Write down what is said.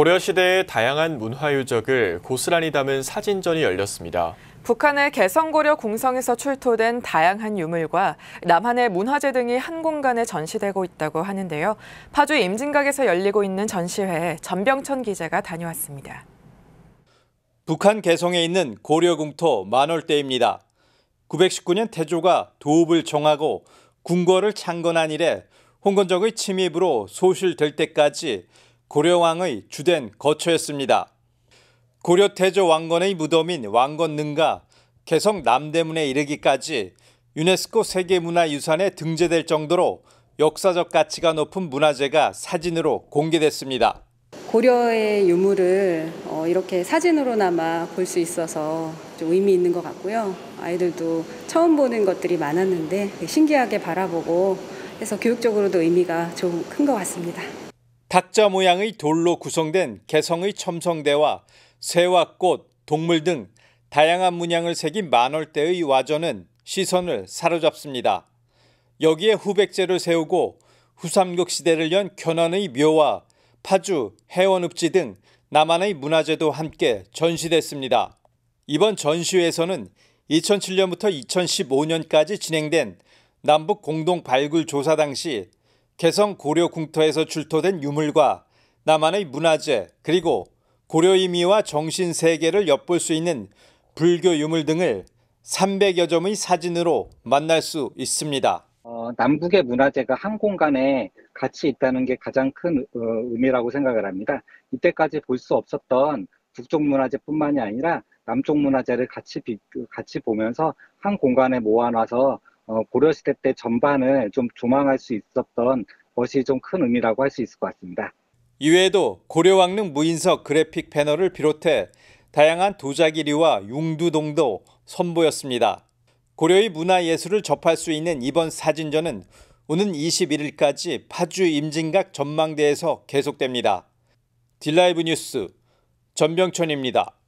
고려시대의 다양한 문화 유적을 고스란히 담은 사진전이 열렸습니다. 북한의 개성고려 궁성에서 출토된 다양한 유물과 남한의 문화재 등이 한 공간에 전시되고 있다고 하는데요. 파주 임진각에서 열리고 있는 전시회에 전병천 기자가 다녀왔습니다. 북한 개성에 있는 고려궁토 만월대입니다. 919년 태조가 도읍을 정하고 궁궐을 창건한 이래 홍건적의 침입으로 소실될 때까지 고려왕의 주된 거처였습니다. 고려 태조 왕건의 무덤인 왕건능가 개성 남대문에 이르기까지 유네스코 세계문화유산에 등재될 정도로 역사적 가치가 높은 문화재가 사진으로 공개됐습니다. 고려의 유물을 어, 이렇게 사진으로나마 볼 수 있어서 의미 있는 것 같고요. 아이들도 처음 보는 것들이 많았는데 신기하게 바라보고 해서 교육적으로도 의미가 좀 큰 것 같습니다. 탁자 모양의 돌로 구성된 개성의 첨성대와 새와 꽃, 동물 등 다양한 문양을 새긴 만월대의 와전은 시선을 사로잡습니다. 여기에 후백제를 세우고 후삼국 시대를 연 견훤의 묘와 파주, 해원읍지 등 남한의 문화재도 함께 전시됐습니다. 이번 전시회에서는 2007년부터 2015년까지 진행된 남북 공동 발굴 조사 당시 개성 고려 궁터에서 출토된 유물과 남한의 문화재 그리고 고려 의미와 정신 세계를 엿볼 수 있는 불교 유물 등을 300여 점의 사진으로 만날 수 있습니다. 어, 남북의 문화재가 한 공간에 같이 있다는 게 가장 큰 어, 의미라고 생각을 합니다. 이때까지 볼 수 없었던 북쪽 문화재뿐만이 아니라 남쪽 문화재를 같이 비, 같이 보면서 한 공간에 모아놔서 어, 고려시대 때 전반을 좀 조망할 수 있었던 것이 좀 큰 의미라고 할 수 있을 것 같습니다. 이외에도 고려왕릉 무인석 그래픽 패널을 비롯해 다양한 도자기류와 융두동도 선보였습니다. 고려의 문화예술을 접할 수 있는 이번 사진전은 오는 21일까지 파주 임진각 전망대에서 계속됩니다. 딜라이브 뉴스 전병천입니다.